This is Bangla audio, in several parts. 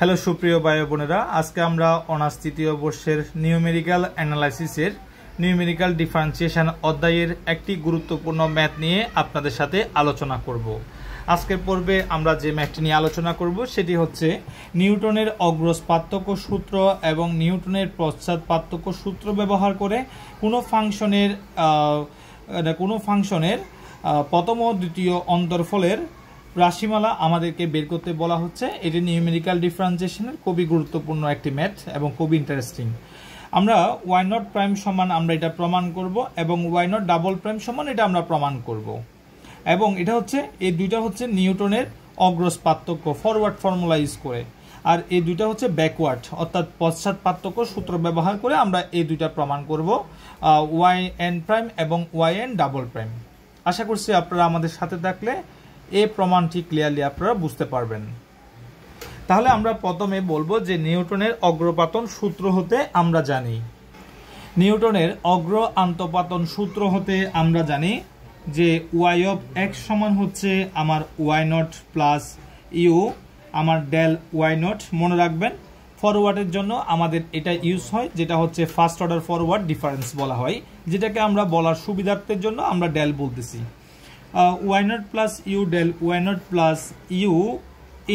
হ্যালো সুপ্রিয় বায়ো বোনেরা আজকে আমরা অনার্স তৃতীয় বর্ষের নিউমেরিক্যাল অ্যানালাইসিসের নিউমেরিক্যাল ডিফারেন্সিয়েশান অধ্যায়ের একটি গুরুত্বপূর্ণ ম্যাথ নিয়ে আপনাদের সাথে আলোচনা করব আজকের পর্বে আমরা যে ম্যাথটি নিয়ে আলোচনা করব সেটি হচ্ছে নিউটনের অগ্রস পার্থক্য সূত্র এবং নিউটনের পশ্চাৎ পার্থক্য সূত্র ব্যবহার করে কোনো ফাংশনের মানে কোনো ফাংশনের প্রথম ও দ্বিতীয় অন্তর্ফলের রাশিমালা আমাদেরকে বের করতে বলা হচ্ছে এটি নিউমেরিক্যাল ডিফারেন্সিয়েশনের খুবই গুরুত্বপূর্ণ একটি ম্যাথ এবং খুব ইন্টারেস্টিং আমরা ওয়াই নট প্রাইম সমান আমরা এটা প্রমাণ করব এবং ওয়াই নট ডাবল প্রাইম সমান এটা আমরা প্রমাণ করব এবং এটা হচ্ছে এই দুইটা হচ্ছে নিউটনের অগ্রস পার্থক্য ফরওয়ার্ড ফর্মুলা ইউজ করে আর এই দুইটা হচ্ছে ব্যাকওয়ার্ড অর্থাৎ পশ্চাৎ পার্থক্য সূত্র ব্যবহার করে আমরা এই দুইটা প্রমাণ করব ওয়াই এন প্রাইম এবং ওয়াই এন ডাবল প্রাইম আশা করছি আপনারা আমাদের সাথে থাকলে এ প্রমাণটি ক্লিয়ারলি আপনারা বুঝতে পারবেন তাহলে আমরা প্রথমে বলবো যে নিউটনের অগ্রপাতন সূত্র হতে আমরা জানি নিউটনের অগ্র আন্তপাতন সূত্র হতে আমরা জানি যে ওয়াই অফ এক্স সমান হচ্ছে আমার ওয়াই নট প্লাস ইউ আমার ডেল ওয়াই নট মনে রাখবেন ফরওয়ার্ডের জন্য আমাদের এটা ইউজ হয় যেটা হচ্ছে ফার্স্ট অর্ডার ফরওয়ার্ড ডিফারেন্স বলা হয় যেটাকে আমরা বলার সুবিধার্থের জন্য আমরা ডেল বলতেছি uh, y naught plus u del y naught plus u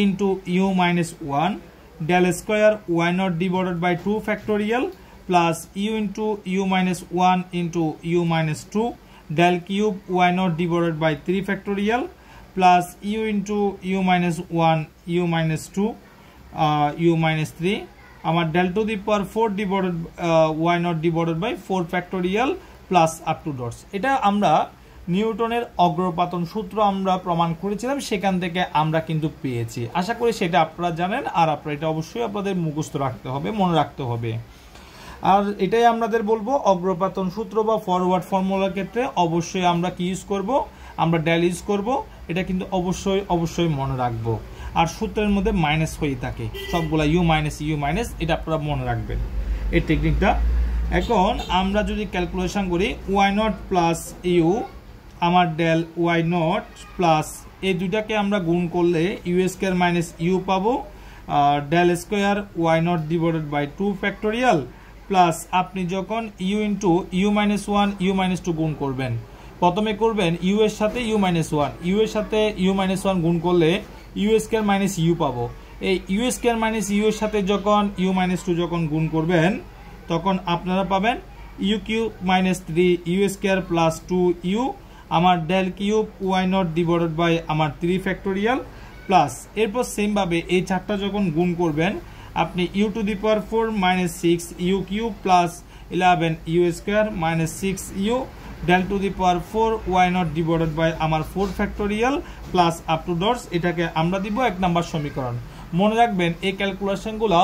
into u minus 1 del square y naught divided by 2 factorial plus u into u minus 1 into u minus 2 del cube y naught divided by 3 factorial plus u into u minus 1 u minus 2 uh, u minus 3 আমার del to the power four divided Y naught divided by four factorial plus up to dots এটা আমরা নিউটনের অগ্রপাতন সূত্র আমরা প্রমাণ করেছিলাম সেখান থেকে আমরা কিন্তু পেয়েছি আশা করি সেটা আপনারা জানেন আর আপনারা এটা অবশ্যই আপনাদের মুখস্থ রাখতে হবে মনে রাখতে হবে আর এটাই আমাদের বলবো অগ্রপাতন সূত্র বা ফরওয়ার্ড ফর্মুলার ক্ষেত্রে অবশ্যই আমরা কি ইউজ করব আমরা ডেল ইউজ করব এটা কিন্তু অবশ্যই অবশ্যই মনে রাখবো আর সূত্রের মধ্যে মাইনাস হয়ে থাকে সবগুলা ইউ মাইনাস ইউ মাইনাস এটা আপনারা মনে রাখবেন এই টেকনিকটা এখন আমরা যদি ক্যালকুলেশন করি ওয়াই নট প্লাস ইউ আমার ডেল ওয়াই নট প্লাস এই দুইটাকে আমরা গুণ করলে ইউ স্কোয়ার মাইনাস ইউ পাবো del square Y naught divided by two factorial plus আপনি যখন U into U minus one U minus two গুণ করবেন প্রথমে করবেন ইউ এর সাথে ইউ মাইনাস ওয়ান ইউ এর সাথে ইউ মাইনাস ওয়ান গুণ করলে ইউ স্কোয়ার মাইনাস ইউ পাবো এই ইউ স্কোয়ার মাইনাস ইউ এর সাথে যখন ইউ মাইনাস টু যখন গুণ করবেন তখন আপনারা পাবেন U cube minus three U square plus two U আমার del cube Y naught divided by আমার থ্রি ফ্যাক্টোরিয়াল প্লাস এরপর সেমভাবে এই চারটা যখন গুণ করবেন আপনি U to the power four minus six U cube plus eleven U square minus six U del to the power four Y naught divided by আমার four factorial plus up to dots এটাকে আমরা দিব এক নাম্বার সমীকরণ মনে রাখবেন এই ক্যালকুলেশনগুলো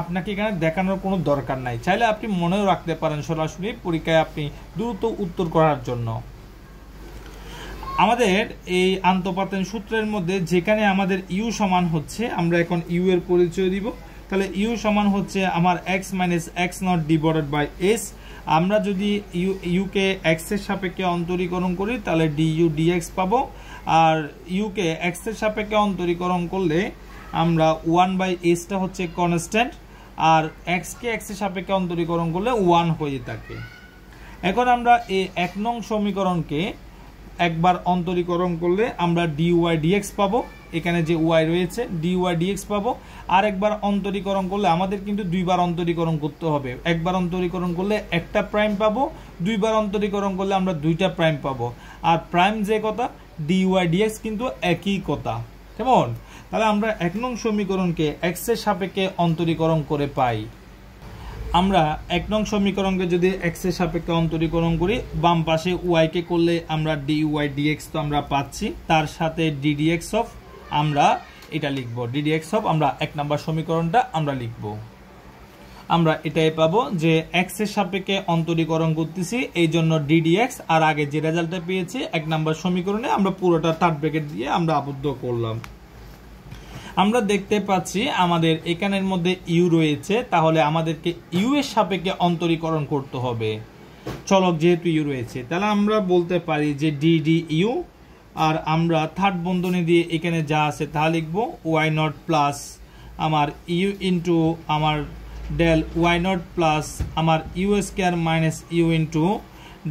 আপনাকে এখানে দেখানোর কোনো দরকার নাই চাইলে আপনি মনেও রাখতে পারেন সরাসরি পরীক্ষায় আপনি দ্রুত উত্তর করার জন্য আমাদের এই আন্তঃপাতন সূত্রের মধ্যে যেখানে আমাদের ইউ সমান হচ্ছে আমরা এখন ইউ এর পরিচয় দিব তাহলে ইউ সমান হচ্ছে আমার X minus X naught divided by S আমরা যদি ইউ ইউকে এক্সের সাপেক্ষে অন্তরীকরণ করি তাহলে ডি ইউ ডিএক্স পাবো আর ইউকে এক্সের সাপেক্ষে অন্তরীকরণ করলে আমরা ওয়ান বাই এসটা হচ্ছে কনস্ট্যান্ট আর এক্সকে এক্সের সাপেক্ষে অন্তরীকরণ করলে ওয়ান হয়ে থাকে এখন আমরা এই এক নং সমীকরণকে একবার অন্তরীকরণ করলে আমরা ডিওয়াই ডিএক্স পাবো এখানে যে ওয়াই রয়েছে ডিওয়াই ডিএক্স পাবো আর একবার অন্তরীকরণ করলে আমাদের কিন্তু দুইবার অন্তরীকরণ করতে হবে একবার অন্তরীকরণ করলে একটা প্রাইম পাবো দুইবার অন্তরীকরণ করলে আমরা দুইটা প্রাইম পাবো আর প্রাইম যে কথা ডিওয়াই ডিএক্স কিন্তু একই কথা কেমন তাহলে আমরা এক নং সমীকরণকে এক্সের সাপেক্ষে অন্তরীকরণ করে পাই আমরা এক নং সমীকরণকে যদি এক্সের সাপেক্ষে অন্তরীকরণ করি বাম পাশে ওয়াইকে করলে আমরা ডি ওয়াই ডিএক্স তো আমরা পাচ্ছি তার সাথে ডিডিএক্স অফ আমরা এটা লিখব ডিডিএক্স অফ আমরা এক নম্বর সমীকরণটা আমরা লিখব আমরা এটাই পাবো যে এক্সের সাপেক্ষে অন্তরীকরণ করতেছি এই জন্য ডিডিএক্স আর আগে যে রেজাল্টটা পেয়েছি এক নম্বর সমীকরণে আমরা পুরোটা থার্ড ব্রেকেট দিয়ে আমরা আবদ্ধ করলাম আমরা দেখতে পাচ্ছি আমাদের এখানের মধ্যে ইউ রয়েছে তাহলে আমাদেরকে ইউ এর সাপেক্ষে অন্তরীকরণ করতে হবে চলক যেহেতু ইউ রয়েছে তাহলে আমরা বলতে পারি যে ডিডি ইউ আর আমরা থার্ড বন্ধনী দিয়ে এখানে যা আছে তা লিখবো ওয়াই নট প্লাস আমার ইউ ইন্টু আমার ডেল ওয়াই নট প্লাস আমার U square minus U into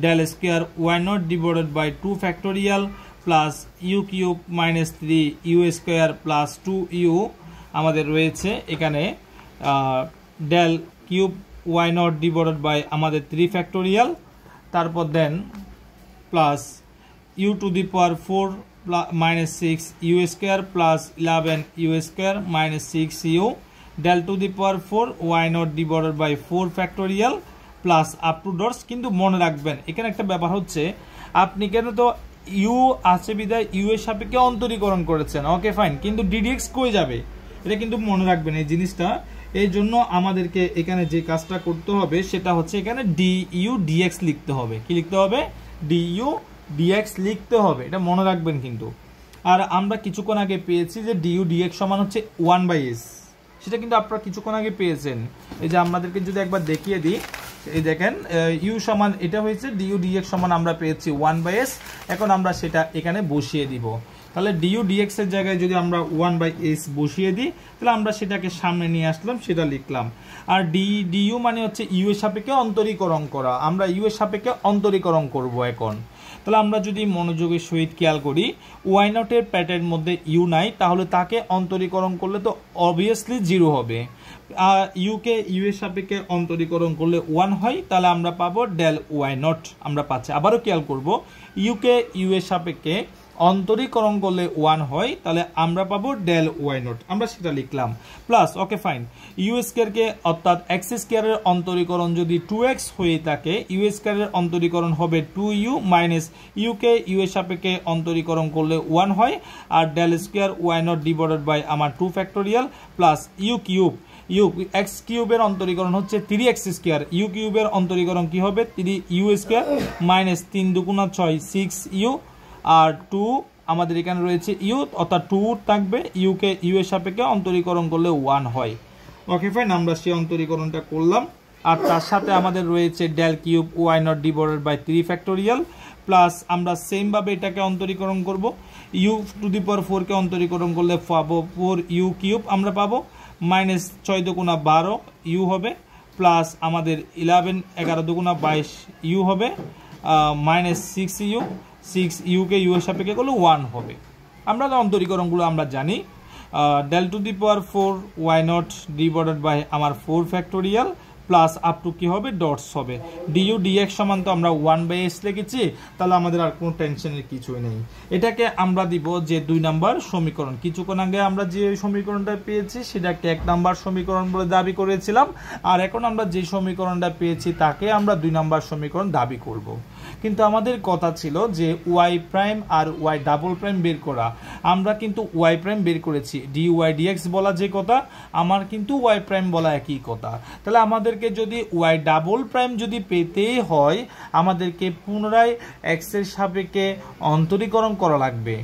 del square Y naught divided by two factorial plus U cube minus three U square plus two U আমাদের রয়েছে এখানে del cube Y naught divided by আমাদের থ্রি ফ্যাক্টোরিয়াল তারপর then plus U to the power four minus six U square plus eleven U square minus six U del to the power four Y naught divided by four factorial plus up to dots কিন্তু মনে রাখবেন এখানে একটা ব্যাপার হচ্ছে আপনি কেন তো ইউ আছে বিদায় ইউ এর সাপেক্ষে অন্তরীকরণ করেছেন ওকে ফাইন কিন্তু ডিডিএক্স কই যাবে এটা কিন্তু মনে রাখবেন এই জিনিসটা এই জন্য আমাদেরকে এখানে যে কাজটা করতে হবে সেটা হচ্ছে এখানে ডি ইউ ডিএক্স লিখতে হবে কি লিখতে হবে ডি ইউ ডিএক্স লিখতে হবে এটা মনে রাখবেন কিন্তু আর আমরা কিছুক্ষণ আগে পেয়েছি যে ডি ইউ ডিএক্স সমান হচ্ছে ওয়ান বাই এস সেটা কিন্তু আপনারা কিছুক্ষণ আগে পেয়েছেন এই যে আমাদেরকে যদি একবার দেখিয়ে দিই এই দেখেন ইউ সমান এটা হয়েছে ডিউ ডিএক্স সমান আমরা পেয়েছি ওয়ান বাই এস এখন আমরা সেটা এখানে বসিয়ে দিব তাহলে ডিউ ডিএক্স এর জায়গায় যদি আমরা ওয়ান বাই এস বসিয়ে দিই তাহলে আমরা সেটাকে সামনে নিয়ে আসলাম সেটা লিখলাম আর ডি ডিইউ মানে হচ্ছে ইউ এর সাপেক্ষে অন্তরীকরণ করা আমরা ইউ এর সাপেক্ষে অন্তরীকরণ করব এখন তাহলে আমরা যদি মনোযোগের সহিত খেয়াল করি ওয়াই নটের প্যাটের মধ্যে ইউ নাই তাহলে তাকে অন্তরীকরণ করলে তো অবভিয়াসলি জিরো হবে ইউকে ইউ এর সাপেক্ষে অন্তরীকরণ করলে ওয়ান হয় তাহলে আমরা পাবো ডেল ওয়াই নট আমরা পাচ্ছি আবারও খেয়াল করব ইউকে ইউ এর সাপেক্ষে অন্তরীকরণ করলে ওয়ান হয় তাহলে আমরা পাবো ডেল ওয়াই নট আমরা সেটা লিখলাম প্লাস ওকে ফাইন ইউ স্কোয়ারকে অর্থাৎ এক্স স্কোয়ারের অন্তরীকরণ যদি টু এক্স হয়ে থাকে ইউ স্কোয়ারের অন্তরীকরণ হবে টু ইউ মাইনাস ইউকে ইউ এর সাপেক্ষে অন্তরীকরণ করলে ওয়ান হয় আর del square Y naught divided by আমার two factorial plus U cube U X কিউবের অন্তরীকরণ হচ্ছে থ্রি এক্স স্কোয়ার ইউ কিউবের অন্তরীকরণ কী হবে থ্রি ইউ স্কোয়ার মাইনাস তিন দুগুণা ছয় সিক্স ইউ আর টু আমাদের এখানে রয়েছে ইউ অর্থাৎ টু থাকবে ইউকে ইউ এর সাপেক্ষে অন্তরীকরণ করলে ওয়ান হয় ওকে ফাইন আমরা সেই অন্তরীকরণটা করলাম আর তার সাথে আমাদের রয়েছে del cube Y naught divided by three factorial plus আমরা সেমভাবে এটাকে অন্তরীকরণ করব ইউ টু দি পাওয়ার ফোরকে অন্তরীকরণ করলে পাবো ফোর ইউ কিউব আমরা পাবো মাইনাস ছয় দুগুণা বারো ইউ হবে প্লাস আমাদের ইলেভেন এগারো দুগুণা বাইশ ইউ হবে মাইনাস সিক্স ইউ সিক্স ইউকে ইউ সাপেক্ষে করলে ওয়ান হবে আমরা অন্তরীকরণগুলো আমরা জানি del to the power four Y naught divided by আমার four factorial plus up to কী হবে ডটস হবে ডিইউ ডিএক্স সমান তো আমরা ওয়ান বাই এস লিখেছি তাহলে আমাদের আর কোনো টেনশনের কিছুই নেই এটাকে আমরা দিব যে দুই নাম্বার সমীকরণ কিছুক্ষণ আগে আমরা যে সমীকরণটা পেয়েছি সেটাকে এক নাম্বার সমীকরণ বলে দাবি করেছিলাম আর এখন আমরা যে সমীকরণটা পেয়েছি তাকে আমরা দুই নাম্বার সমীকরণ দাবি করবো কিন্তু আমাদের কথা ছিল যে ওয়াই প্রাইম আর ওয়াই ডাবল প্রাইম বের করা আমরা কিন্তু ওয়াই প্রাইম বের করেছি ডি ওয়াই ডিএক্স বলা যে কথা আমার কিন্তু ওয়াই প্রাইম বলা একই কথা তাহলে আমাদেরকে যদি ওয়াই ডাবল প্রাইম যদি পেতেই হয় আমাদেরকে পুনরায় এক্সের সাপেক্ষে অন্তরীকরণ করা লাগবে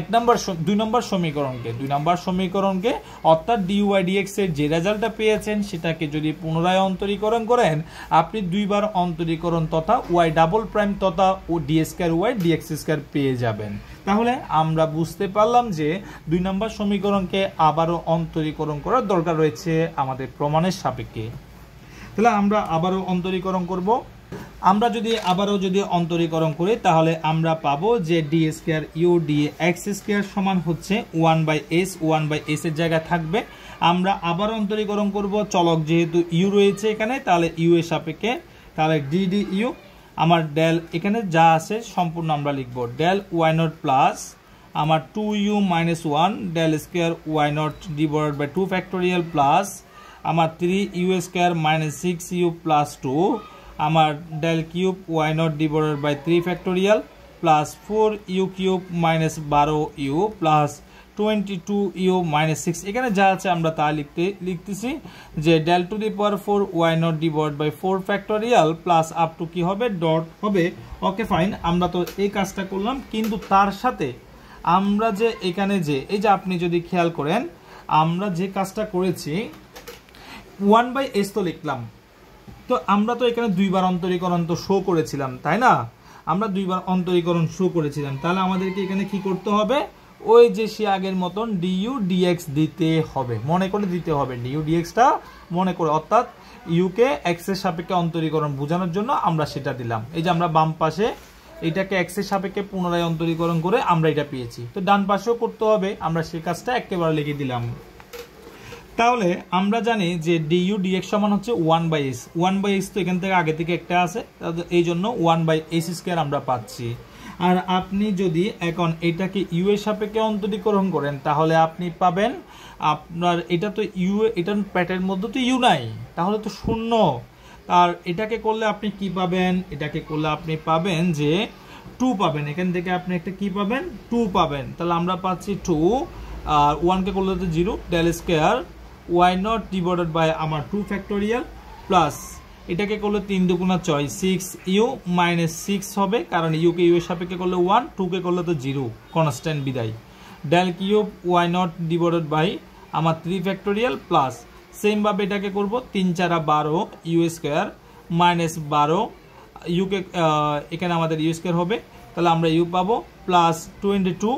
এক নম্বর দুই নম্বর সমীকরণকে দুই নম্বর সমীকরণকে অর্থাৎ ডিওয়াই ডিএক্স এর যে রেজাল্টটা পেয়েছেন সেটাকে যদি পুনরায় অন্তরীকরণ করেন আপনি দুইবার অন্তরীকরণ তথা ওয়াই ডাবল প্রাইম তথা ও D square Y D X square পেয়ে যাবেন তাহলে আমরা বুঝতে পারলাম যে দুই নম্বর সমীকরণকে আবারও অন্তরীকরণ করার দরকার রয়েছে আমাদের প্রমাণের সাপেক্ষে তাহলে আমরা আবারও অন্তরীকরণ করবো আমরা যদি আবারও যদি অন্তরীকরণ করি তাহলে আমরা পাবো যে D square U D X square সমান হচ্ছে one by S one by এসের জায়গায় থাকবে আমরা আবার অন্তরীকরণ করব চলক যেহেতু ইউ রয়েছে এখানে তাহলে ইউ এর সাপেক্ষে তাহলে ডি ডি ইউ আমার ডেল এখানে যা আছে সম্পূর্ণ আমরা লিখব ডেল ওয়াই নট প্লাস আমার two U minus one del square Y naught divide by two factorial plus আমার three U square minus six U plus two আমার del cube Y naught divided by three factorial plus four U cube minus বারো U plus twenty two U minus six এখানে যা আছে আমরা তা লিখতে লিখতেছি যে del to the power four Y naught divide by four factorial plus up to কী হবে ডট হবে ওকে ফাইন আমরা তো এই কাজটা করলাম কিন্তু তার সাথে আমরা যে এখানে যে এই যে আপনি যদি খেয়াল করেন আমরা যে কাজটা করেছি ওয়ান বাই এস তো লিখলাম তো আমরা তো এখানে দুইবার অন্তরীকরণ তো শো করেছিলাম তাই না আমরা দুইবার অন্তরীকরণ শো করেছিলাম তাহলে আমাদেরকে এখানে কি করতে হবে ওই যে সে আগের মতন ডিইউ ডিএক্স দিতে হবে মনে করে দিতে হবে ডিইউ ডিএক্সটা মনে করে অর্থাৎ ইউকে এক্সের সাপেক্ষে অন্তরীকরণ বোঝানোর জন্য আমরা সেটা দিলাম এই যে আমরা বাম পাশে এটাকে এক্সের সাপেক্ষে পুনরায় অন্তরীকরণ করে আমরা এটা পেয়েছি তো ডান পাশেও করতে হবে আমরা সেই কাজটা একেবারে লিখে দিলাম তাহলে আমরা জানি যে ডিইউ ডিএক্স সমান হচ্ছে one by S one by S তো এখান থেকে আগে থেকে একটা আছে এই জন্য ওয়ান বাই এস স্কোয়ার আমরা পাচ্ছি আর আপনি যদি এখন এটাকে ইউ এর সাপেক্ষে অন্তরীকরণ করেন তাহলে আপনি পাবেন আপনার এটা তো ইউ এটার প্যাটের মধ্যে তো ইউ নাই তাহলে তো শূন্য আর এটাকে করলে আপনি কি পাবেন এটাকে করলে আপনি পাবেন যে টু পাবেন এখান থেকে আপনি একটা কি পাবেন টু পাবেন তাহলে আমরা পাচ্ছি টু আর ওয়ানকে করলে তো zero del square Y naught divided by আমার টু ফ্যাক্টোরিয়াল প্লাস এটাকে করলে তিন দুগুণা ছয় সিক্স ইউ মাইনাস সিক্স হবে কারণ ইউকে ইউ এর সাপেক্ষে করলে ওয়ান টু কে করলে তো জিরো কনস্ট্যান্ট বিদায় del cube Y naught divided by আমার থ্রি ফ্যাক্টোরিয়াল প্লাস সেমভাবে এটাকে করব তিন চারা বারো ইউ স্কোয়ার মাইনাস বারো ইউকে এখানে আমাদের ইউ স্কোয়ার হবে তাহলে আমরা ইউ পাবো প্লাস টোয়েন্টি টু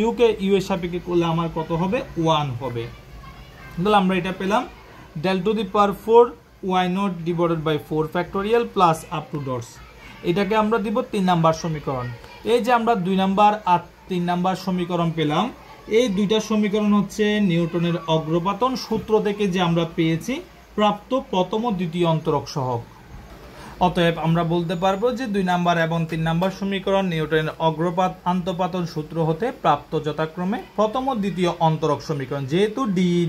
ইউকে ইউ এর সাপেক্ষে করলে আমার কত হবে ওয়ান হবে তাহলে আমরা এটা পেলাম del to the power four Y naught divided by four factorial plus up to dots এটাকে আমরা দিব তিন নাম্বার সমীকরণ এই যে আমরা দুই নাম্বার আর তিন নাম্বার সমীকরণ পেলাম এই দুইটা সমীকরণ হচ্ছে নিউটনের অগ্রপাতন সূত্র থেকে যে আমরা পেয়েছি প্রাপ্ত প্রথম ও দ্বিতীয় অন্তরক সহগ অতএব আমরা বলতে পারবো যে দুই নাম্বার এবং তিন নাম্বার সমীকরণ নিউটনের অগ্রপাত আন্তপাতন সূত্র হতে প্রাপ্ত যথাক্রমে প্রথম ও দ্বিতীয় অন্তরক সমীকরণ যেহেতু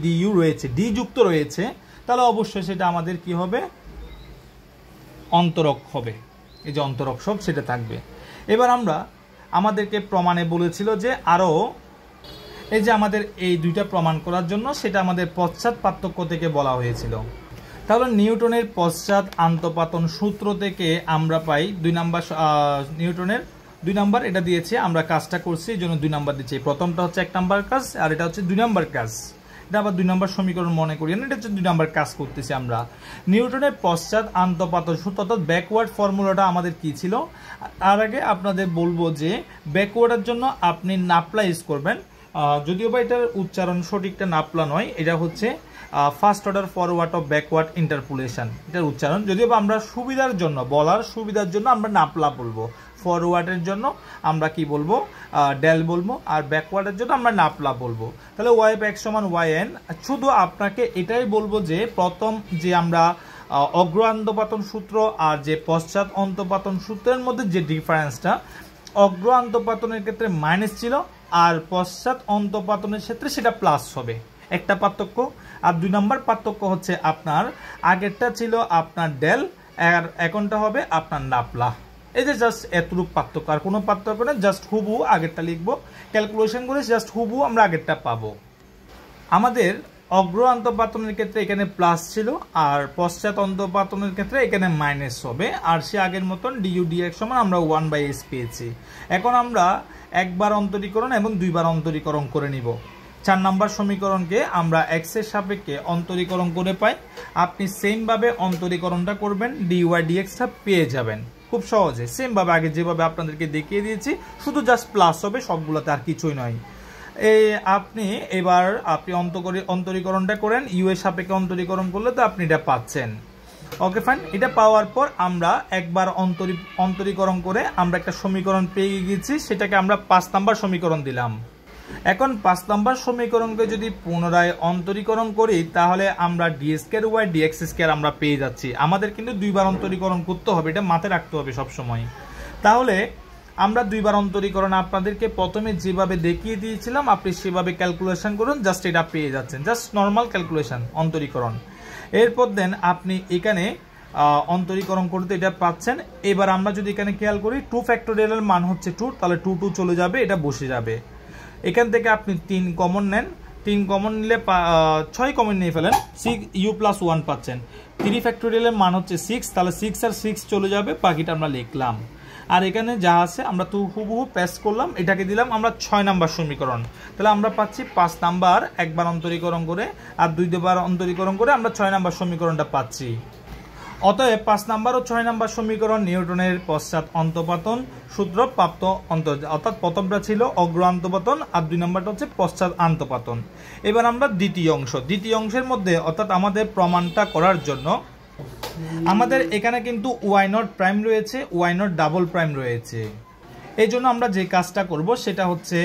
ডি ইউ রয়েছে ডি যুক্ত রয়েছে তাহলে অবশ্যই সেটা আমাদের কি হবে অন্তরক হবে এই যে অন্তরক সব সেটা থাকবে এবার আমরা আমাদেরকে প্রমাণে বলেছিল যে আরও এই যে আমাদের এই দুইটা প্রমাণ করার জন্য সেটা আমাদের পশ্চাৎ পার্থক্য থেকে বলা হয়েছিল তাহলে নিউটনের পশ্চাৎ আন্তপাতন সূত্র থেকে আমরা পাই দুই নাম্বার নিউটনের দুই নাম্বার এটা দিয়েছে আমরা কাজটা করছি এই জন্য দুই নাম্বার দিচ্ছি প্রথমটা হচ্ছে এক নাম্বার কাজ আর এটা হচ্ছে দুই নাম্বার কাজ এটা আবার দুই নম্বর সমীকরণ মনে করি না এটা হচ্ছে দুই নম্বর কাজ করতেছি আমরা নিউটনের পশ্চাৎ আন্তপাত অর্থাৎ ব্যাকওয়ার্ড ফর্মুলাটা আমাদের কি ছিল তার আগে আপনাদের বলবো যে ব্যাকওয়ার্ডের জন্য আপনি নাপলা ইউজ করবেন যদিও বা এটার উচ্চারণ সঠিকটা নাপলা নয় এটা হচ্ছে first order forward of backward interpolation এটার উচ্চারণ যদিও আমরা সুবিধার জন্য বলার সুবিধার জন্য আমরা নাপলা বলবো ফরওয়ার্ডের জন্য আমরা কি বলবো ডেল বলবো আর ব্যাকওয়ার্ডের জন্য আমরা নাপলা বলবো তাহলে ওয়াই ব্যাক সমান ওয়াই এন শুধু আপনাকে এটাই বলবো যে প্রথম যে আমরা অগ্র আন্তপাতন সূত্র আর যে পশ্চাৎ অন্তপাতন সূত্রের মধ্যে যে ডিফারেন্সটা অগ্র আন্তপাতনের ক্ষেত্রে মাইনাস ছিল আর পশ্চাৎ অন্তপাতনের ক্ষেত্রে সেটা প্লাস হবে একটা পার্থক্য আর দুই নম্বর পার্থক্য হচ্ছে আপনার আগেরটা ছিল আপনার ডেল আর এখনটা হবে আপনার নাপলা এই যে জাস্ট এতটুক পার্থক্য আর কোনো পার্থক্য না জাস্ট হুবু আগেরটা লিখবো ক্যালকুলেশন করে জাস্ট হুবু আমরা আগেরটা পাবো আমাদের অগ্র অন্তপাতনের ক্ষেত্রে এখানে প্লাস ছিল আর পশ্চাৎ অন্তপাতনের ক্ষেত্রে এখানে মাইনাস হবে আর সে আগের মতন ডিউডিএক্স সমান আমরা ওয়ান বাই এস পেয়েছি এখন আমরা একবার অন্তরীকরণ এবং দুইবার অন্তরীকরণ করে নিব চার নম্বর সমীকরণকে আমরা এক্সের সাপেক্ষে অন্তরীকরণ করে পাই আপনি সেমভাবে অন্তরীকরণটা করবেন ডিওয়াই ডিএক্সটা পেয়ে যাবেন খুব সহজে সেমভাবে আগে যেভাবে আপনাদেরকে দেখিয়ে দিয়েছি শুধু জাস্ট প্লাস হবে সবগুলোতে আর কিছুই নয় এই আপনি এবার আপনি অন্তকরি অন্তরীকরণটা করেন ইউ এর সাপেক্ষে অন্তরীকরণ করলে তো আপনি এটা পাচ্ছেন ওকে ফাইন এটা পাওয়ার পর আমরা একবার অন্তরী অন্তরীকরণ করে আমরা একটা সমীকরণ পেয়ে গিয়েছি সেটাকে আমরা পাঁচ নাম্বার সমীকরণ দিলাম এখন পাঁচ নম্বর সমীকরণকে যদি পুনরায় অন্তরীকরণ করি তাহলে আমরা ডিএসকের ওয়াই ডিএক্স স্কোয়ার আমরা পেয়ে যাচ্ছি আমাদের কিন্তু দুইবার অন্তরীকরণ করতে হবে এটা মাথায় রাখতে হবে সবসময় তাহলে আমরা দুইবার অন্তরীকরণ আপনাদেরকে প্রথমে যেভাবে দেখিয়ে দিয়েছিলাম আপনি সেভাবে ক্যালকুলেশন করুন জাস্ট এটা পেয়ে যাচ্ছেন জাস্ট নর্মাল ক্যালকুলেশন অন্তরীকরণ এরপর দেন আপনি এখানে অন্তরীকরণ করতে এটা পাচ্ছেন এবার আমরা যদি এখানে খেয়াল করি টু ফ্যাক্টোরিয়ালের মান হচ্ছে টু তাহলে টু টু চলে যাবে এটা বসে যাবে এখান থেকে আপনি তিন কমন নেন তিন কমন নিলে ছয় কমন নিয়ে ফেলেন সিক্স ইউ প্লাস ওয়ান পাচ্ছেন থ্রি ফ্যাক্টোরিয়ালের মান হচ্ছে সিক্স তাহলে সিক্স আর সিক্স চলে যাবে বাকিটা আমরা লিখলাম আর এখানে যা আছে আমরা তো হুবহু প্যাস করলাম এটাকে দিলাম আমরা ছয় নাম্বার সমীকরণ তাহলে আমরা পাচ্ছি পাঁচ নাম্বার একবার অন্তরীকরণ করে আর দুই দুবার অন্তরীকরণ করে আমরা ছয় নাম্বার সমীকরণটা পাচ্ছি অতএব পাঁচ নাম্বার ও ছয় নাম্বার সমীকরণ নিউটনের পশ্চাৎ অন্তপাতন সূত্র প্রাপ্ত অন্ত অর্থাৎ প্রথমটা ছিল অগ্র আন্তপাতন আর দুই নাম্বারটা হচ্ছে পশ্চাৎ আন্তপাতন এবার আমরা দ্বিতীয় অংশ দ্বিতীয় অংশের মধ্যে অর্থাৎ আমাদের প্রমাণটা করার জন্য আমাদের এখানে কিন্তু ওয়াই নট প্রাইম রয়েছে ওয়াই নট ডাবল প্রাইম রয়েছে এই জন্য আমরা যে কাজটা করব সেটা হচ্ছে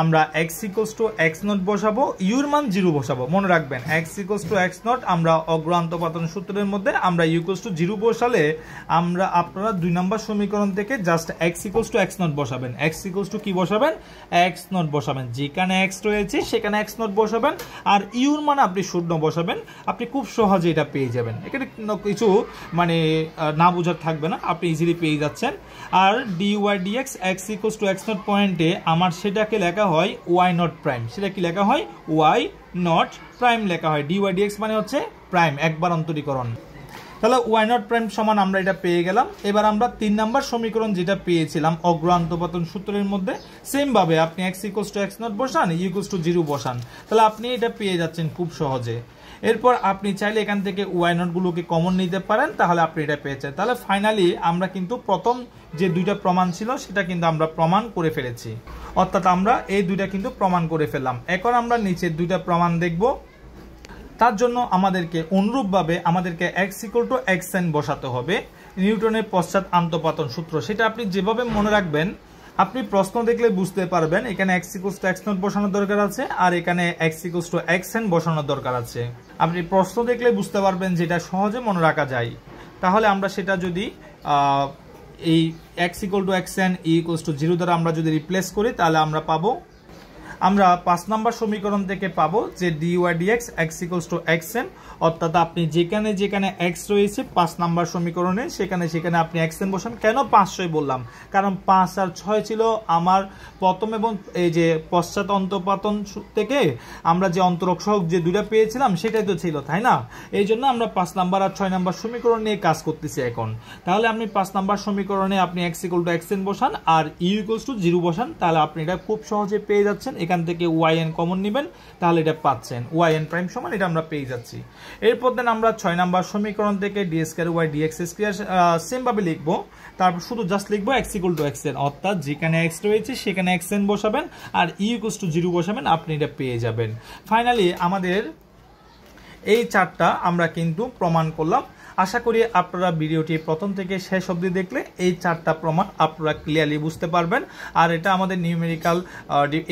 আমরা X equals to X naught বসাবো ইউর মান জিরো বসাবো মনে রাখবেন X equals to X naught আমরা অগ্রান্তপাতন সূত্রের মধ্যে আমরা ইউকোস টু জিরো বসালে আমরা আপনারা দুই নম্বর সমীকরণ থেকে just X equals to X naught বসাবেন এক্স ইকোস টু কি বসাবেন এক্স নট বসাবেন যেখানে এক্স রয়েছে সেখানে এক্স নট বসাবেন আর ইউর মান আপনি শূন্য বসাবেন আপনি খুব সহজে এটা পেয়ে যাবেন এখানে কিছু মানে না বোঝার থাকবে না আপনি ইজিলি পেয়ে যাচ্ছেন আর D D Y D X X equals to X naught পয়েন্টে আমার সেটাকে লেখা হয় ওয়াই নট প্রাইম সেটা কি লেখা হয় ওয়াই নট প্রাইম লেখা হয় ডি ওয়াই ডিএক্স মানে হচ্ছে প্রাইম একবার অন্তরীকরণ তাহলে ওয়াই নট প্রাইম সমান আমরা এটা পেয়ে গেলাম এবার আমরা তিন নাম্বার সমীকরণ যেটা পেয়েছিলাম অগ্রান্তপাতন সূত্রের মধ্যে সেমভাবে আপনি X equals to X naught বসান ইকোস টু জিরো বসান তাহলে আপনি এটা পেয়ে যাচ্ছেন খুব সহজে এরপর আপনি চাইলে এখান থেকে ওয়াই নটগুলোকে কমন নিতে পারেন তাহলে আপনি এটা পেয়েছেন তাহলে ফাইনালি আমরা কিন্তু প্রথম যে দুইটা প্রমাণ ছিল সেটা কিন্তু আমরা প্রমাণ করে ফেলেছি অর্থাৎ আমরা এই দুইটা কিন্তু প্রমাণ করে ফেললাম এখন আমরা নিচের দুইটা প্রমাণ দেখব তার জন্য আমাদেরকে অনুরূপভাবে আমাদেরকে এক্স ইকুয়াল টু এক্স বসাতে হবে নিউটনের পশ্চাৎ আন্তপাতন সূত্র সেটা আপনি যেভাবে মনে রাখবেন আপনি প্রশ্ন দেখলে বুঝতে পারবেন এখানে X equals to X naught বসানোর দরকার আছে আর এখানে X equals to X N বসানোর দরকার আছে আপনি প্রশ্ন দেখলে বুঝতে পারবেন যেটা সহজে মনে রাখা যায় তাহলে আমরা সেটা যদি এই X equal to X N E equal to zero দ্বারা আমরা যদি রিপ্লেস করি তাহলে আমরা পাবো আমরা পাঁচ নম্বর সমীকরণ থেকে পাবো যে D Y D X X equals to X N অর্থাৎ আপনি যেখানে যেখানে এক্স রয়েছে পাঁচ নম্বর সমীকরণে সেখানে সেখানে আপনি এক্স এন বসান কেন পাঁচশোই বললাম কারণ পাঁচ আর ছয় ছিল আমার প্রথম এবং এই যে পশ্চাৎ অন্তপাতন থেকে আমরা যে অন্তরক সহক যে দুটা পেয়েছিলাম সেটাই তো ছিল তাই না এই জন্য আমরা পাঁচ নাম্বার আর ছয় নাম্বার সমীকরণ নিয়ে কাজ করতেছি এখন তাহলে আপনি পাঁচ নাম্বার সমীকরণে আপনি X equal to X N বসান আর ইউ ইকুয়ালস টু জিরো বসান তাহলে আপনি এটা খুব সহজে পেয়ে যাচ্ছেন এখান থেকে ওয়াইএন কমন নেবেন তাহলে এটা পাচ্ছেন ওয়াইএন প্রাইম সমান এটা আমরা পেয়ে যাচ্ছি এরপর দেন আমরা ছয় নাম্বার সমীকরণ থেকে ডিএসকের ওয়াই ডিএক্স স্কোয়ার সেমভাবে লিখবো তারপর শুধু জাস্ট লিখবো X equal to X N অর্থাৎ যেখানে এক্স রয়েছে সেখানে এক্স এন বসাবেন আর ই ইকুয়াল টু জিরো বসাবেন আপনি এটা পেয়ে যাবেন ফাইনালি আমাদের এই চারটা আমরা কিন্তু প্রমাণ করলাম আশা করি আপনারা ভিডিওটি প্রথম থেকে শেষ অবধি দেখলে এই চারটা প্রমাণ আপনারা ক্লিয়ারলি বুঝতে পারবেন আর এটা আমাদের নিউমেরিক্যাল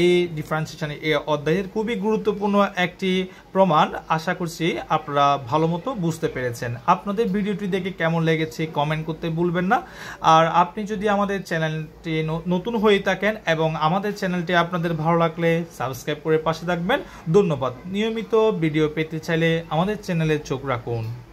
এই ডিফারেন্সিয়েশন এই অধ্যায়ের খুবই গুরুত্বপূর্ণ একটি প্রমাণ আশা করছি আপনারা ভালো মতো বুঝতে পেরেছেন আপনাদের ভিডিওটি দেখে কেমন লেগেছে কমেন্ট করতে ভুলবেন না আর আপনি যদি আমাদের চ্যানেলটি নতুন হয়ে থাকেন এবং আমাদের চ্যানেলটি আপনাদের ভালো লাগলে সাবস্ক্রাইব করে পাশে থাকবেন ধন্যবাদ নিয়মিত ভিডিও পেতে চাইলে আমাদের চ্যানেলে চোখ রাখুন